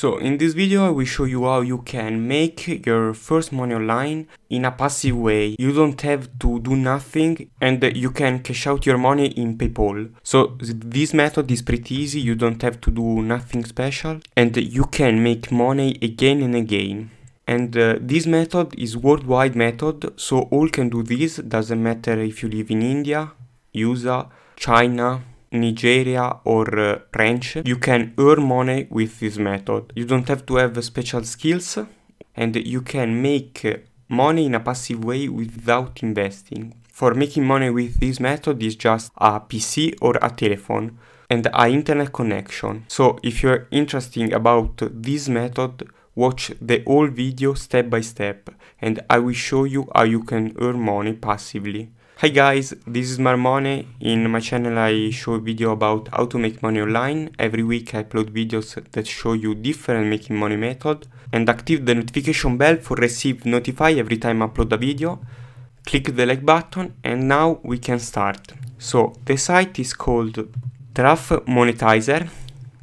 So in this video I will show you how you can make your first money online in a passive way. You don't have to do nothing and you can cash out your money in PayPal. So this method is pretty easy, you don't have to do nothing special and you can make money again and again. And uh, this method is worldwide method, so all can do this, doesn't matter if you live in India, USA, China, Nigeria or uh, French, you can earn money with this method. You don't have to have uh, special skills and you can make uh, money in a passive way without investing. For making money with this method is just a PC or a telephone and a internet connection. So if you're interested about this method, watch the whole video step by step and I will show you how you can earn money passively. Hi guys, this is Marmone. In my channel I show a video about how to make money online. Every week I upload videos that show you different making money method and active the notification bell for receive notify every time I upload a video. Click the like button and now we can start. So the site is called Traf Monetizer.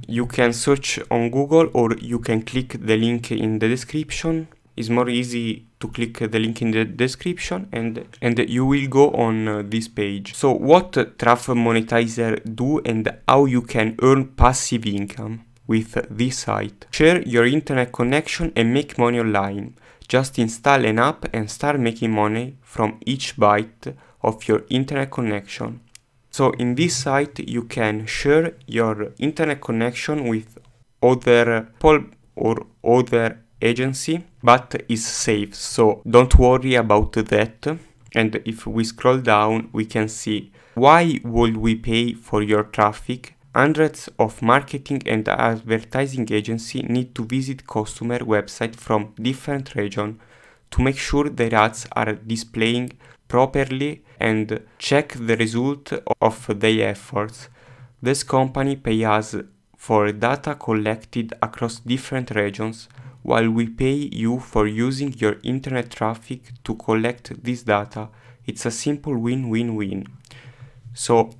You can search on Google or you can click the link in the description it's more easy to click the link in the description and and you will go on uh, this page so what uh, traffic monetizer do and how you can earn passive income with this site share your internet connection and make money online just install an app and start making money from each byte of your internet connection so in this site you can share your internet connection with other or other agency, but is safe, so don't worry about that. And if we scroll down, we can see why would we pay for your traffic? Hundreds of marketing and advertising agency need to visit customer website from different region to make sure their ads are displaying properly and check the result of their efforts. This company pays us for data collected across different regions while we pay you for using your internet traffic to collect this data, it's a simple win-win-win. So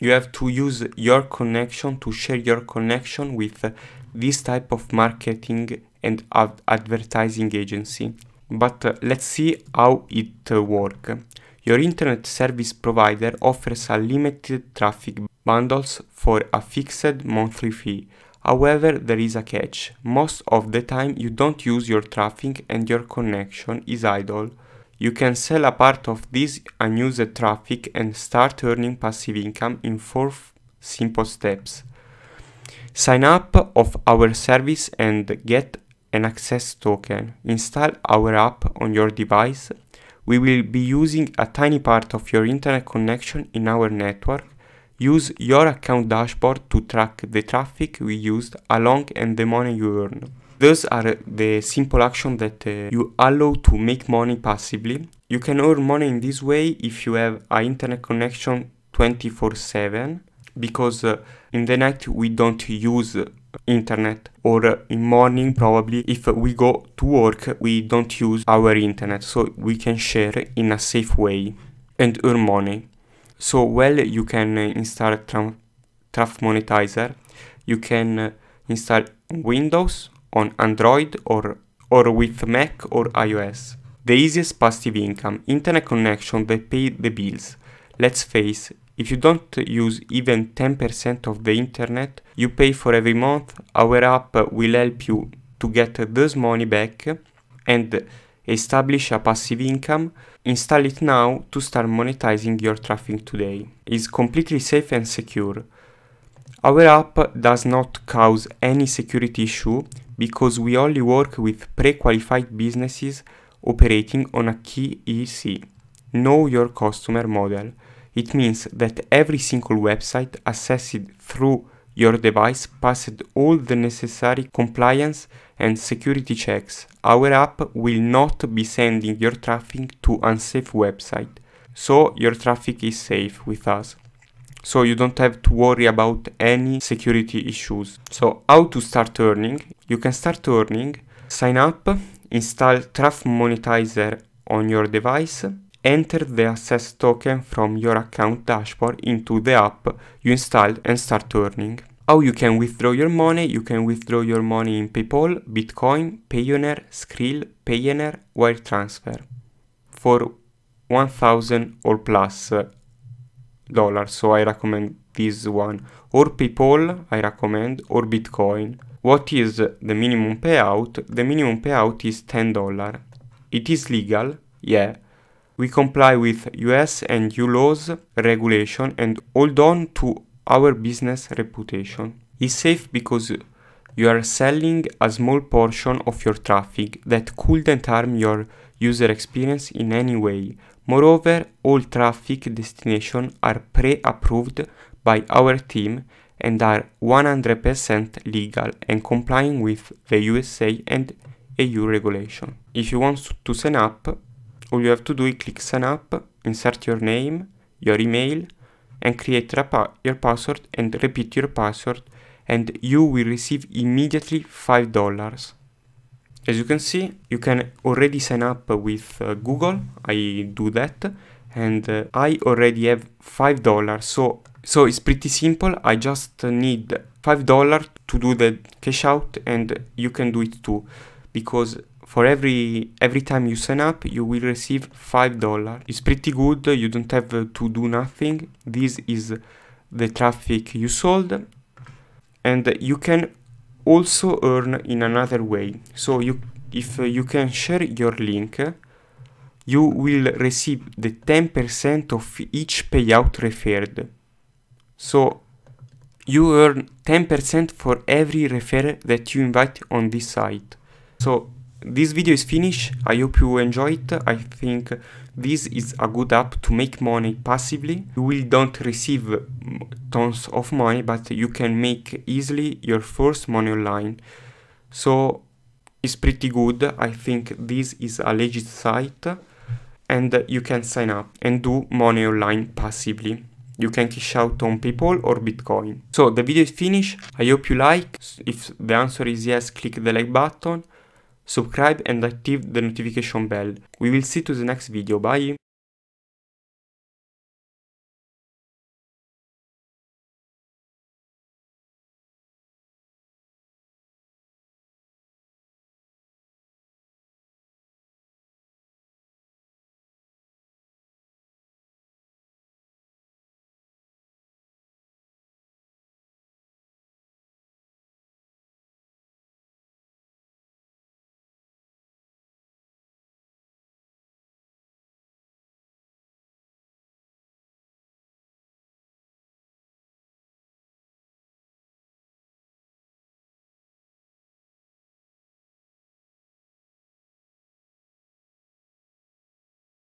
you have to use your connection to share your connection with this type of marketing and ad advertising agency. But uh, let's see how it uh, works. Your internet service provider offers unlimited traffic bundles for a fixed monthly fee However, there is a catch. Most of the time you don't use your traffic and your connection is idle. You can sell a part of this unused traffic and start earning passive income in 4 simple steps. Sign up of our service and get an access token. Install our app on your device. We will be using a tiny part of your internet connection in our network Use your account dashboard to track the traffic we used along and the money you earn. Those are the simple actions that uh, you allow to make money passively. You can earn money in this way if you have an internet connection 24 7 because uh, in the night we don't use internet or uh, in morning probably if we go to work we don't use our internet so we can share in a safe way and earn money so well, you can uh, install Traf Monetizer. You can uh, install Windows, on Android or, or with Mac or iOS. The easiest passive income, internet connection that pay the bills. Let's face, if you don't use even 10% of the internet you pay for every month, our app will help you to get this money back and establish a passive income, install it now to start monetizing your traffic today. It's completely safe and secure. Our app does not cause any security issue because we only work with pre-qualified businesses operating on a key EC, know your customer model. It means that every single website accessed through your device passed all the necessary compliance and security checks, our app will not be sending your traffic to unsafe website. So your traffic is safe with us. So you don't have to worry about any security issues. So how to start earning? You can start earning, sign up, install Traffic Monetizer on your device, enter the access token from your account dashboard into the app you installed and start earning. How you can withdraw your money? You can withdraw your money in PayPal, Bitcoin, Payoneer, Skrill, Payoneer, Wire Transfer for 1000 or plus uh, dollars. So I recommend this one or PayPal, I recommend or Bitcoin. What is the minimum payout? The minimum payout is $10. It is legal, yeah, we comply with US and EU laws, regulation, and hold on to our business reputation. It's safe because you are selling a small portion of your traffic that couldn't harm your user experience in any way. Moreover, all traffic destinations are pre-approved by our team and are 100% legal and complying with the USA and EU regulation. If you want to sign up, all you have to do is click sign up, insert your name, your email, and create your password and repeat your password and you will receive immediately $5. As you can see, you can already sign up with uh, Google, I do that, and uh, I already have $5, so, so it's pretty simple, I just need $5 to do the cash out and you can do it too, because for every every time you sign up, you will receive five dollar. It's pretty good. You don't have to do nothing. This is the traffic you sold, and you can also earn in another way. So you if you can share your link, you will receive the 10% of each payout referred. So you earn 10% for every referrer that you invite on this site. So this video is finished, I hope you enjoy it, I think this is a good app to make money passively. You will don't receive tons of money, but you can make easily your first money online. So it's pretty good, I think this is a legit site and you can sign up and do money online passively. You can cash out on PayPal or Bitcoin. So the video is finished, I hope you like, if the answer is yes click the like button Subscribe and active the notification bell. We will see to the next video, bye!